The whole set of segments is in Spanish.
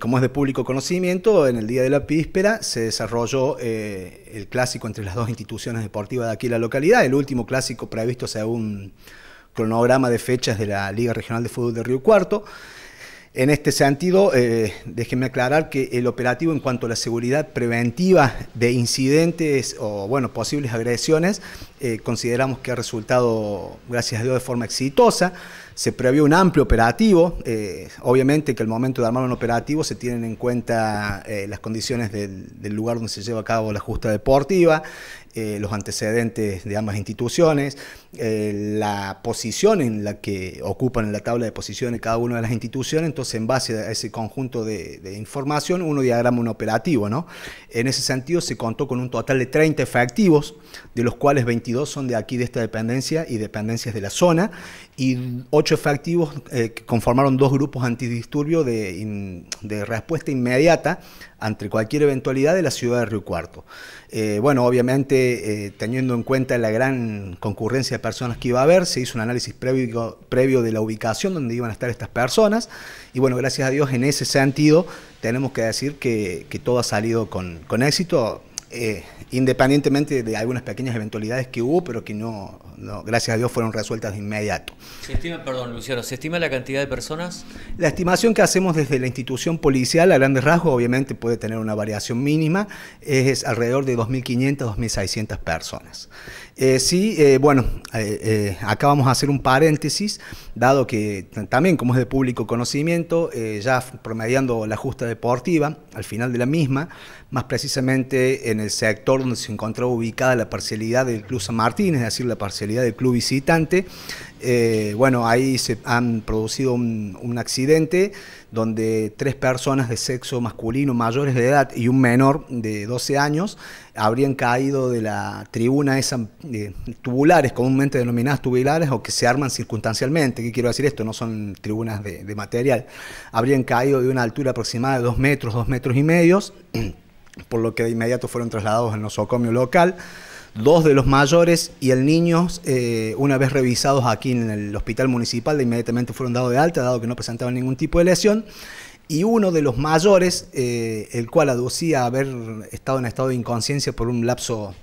Como es de público conocimiento, en el día de la víspera se desarrolló eh, el clásico entre las dos instituciones deportivas de aquí en la localidad, el último clásico previsto según cronograma de fechas de la Liga Regional de Fútbol de Río Cuarto. En este sentido, eh, déjenme aclarar que el operativo en cuanto a la seguridad preventiva de incidentes o bueno, posibles agresiones, eh, consideramos que ha resultado, gracias a Dios, de forma exitosa. Se previó un amplio operativo. Eh, obviamente que al momento de armar un operativo se tienen en cuenta eh, las condiciones del, lugar donde se lleva a cabo la justa deportiva, eh, los antecedentes de ambas instituciones, la posición en la que ocupan en la tabla de posiciones cada una de las instituciones. Entonces, en base a ese conjunto de, información, uno diagrama un operativo. ¿no? En ese sentido, se contó con un total de 30 efectivos, de los cuales 22 son de aquí, de esta dependencia y dependencias de la zona, y 8 efectivos eh, que conformaron dos grupos antidisturbio de, respuesta inmediata ante cualquier eventualidad de la ciudad de Río Cuarto. Eh, bueno, obviamente, eh, teniendo en cuenta la gran concurrencia de personas que iba a haber, se hizo un análisis previo, previo de la ubicación donde iban a estar estas personas. Y bueno, gracias a Dios, en ese sentido, tenemos que decir que, que todo ha salido con, con éxito eh, independientemente de algunas pequeñas eventualidades que hubo, pero que no, gracias a Dios, fueron resueltas de inmediato. Se estima, perdón, Luciano, ¿se estima la cantidad de personas? La estimación que hacemos desde la institución policial, a grandes rasgos, obviamente puede tener una variación mínima, es alrededor de 2.500, 2.600 personas. Eh, sí, eh, bueno, acá vamos a hacer un paréntesis, dado que también, como es de público conocimiento, ya promediando la justa deportiva, al final de la misma, más precisamente en en el sector donde se encontró ubicada la parcialidad del Club San Martín, es decir, la parcialidad del club visitante. Eh, bueno, ahí se han producido un, accidente donde tres personas de sexo masculino mayores de edad y un menor de 12 años habrían caído de la tribuna esas eh, tubulares, comúnmente denominadas tubulares, o que se arman circunstancialmente. ¿Qué quiero decir esto? No son tribunas de, de material. Habrían caído de una altura aproximada de 2 metros, 2 metros y medios. por lo que de inmediato fueron trasladados al nosocomio local. Dos de los mayores y el niño, eh, una vez revisados aquí en el hospital municipal, de inmediatamente fueron dados de alta, dado que no presentaban ningún tipo de lesión. Y uno de los mayores, eh, el cual aducía haber estado en estado de inconsciencia por un lapso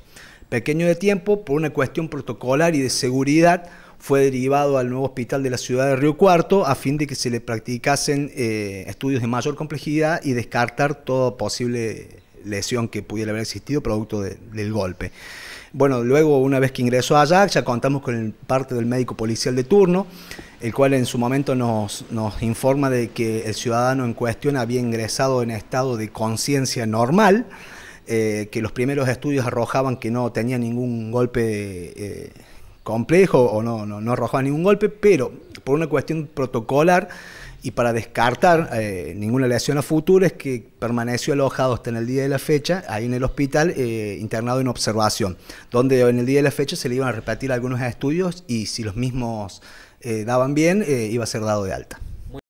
pequeño de tiempo, por una cuestión protocolar y de seguridad, fue derivado al nuevo hospital de la ciudad de Río Cuarto a fin de que se le practicasen eh, estudios de mayor complejidad y descartar todo posible lesión que pudiera haber existido producto del golpe. Bueno, luego una vez que ingresó a Ajax ya contamos con parte del médico policial de turno, el cual en su momento nos, informa de que el ciudadano en cuestión había ingresado en estado de conciencia normal, eh, que los primeros estudios arrojaban que no tenía ningún golpe eh, complejo o no, no, no arrojaba ningún golpe, pero por una cuestión protocolar, y para descartar eh, ninguna lesión a futuro es que permaneció alojado hasta en el día de la fecha, ahí en el hospital, eh, internado en observación, donde en el día de la fecha se le iban a repetir algunos estudios y si los mismos eh, daban bien, iba a ser dado de alta.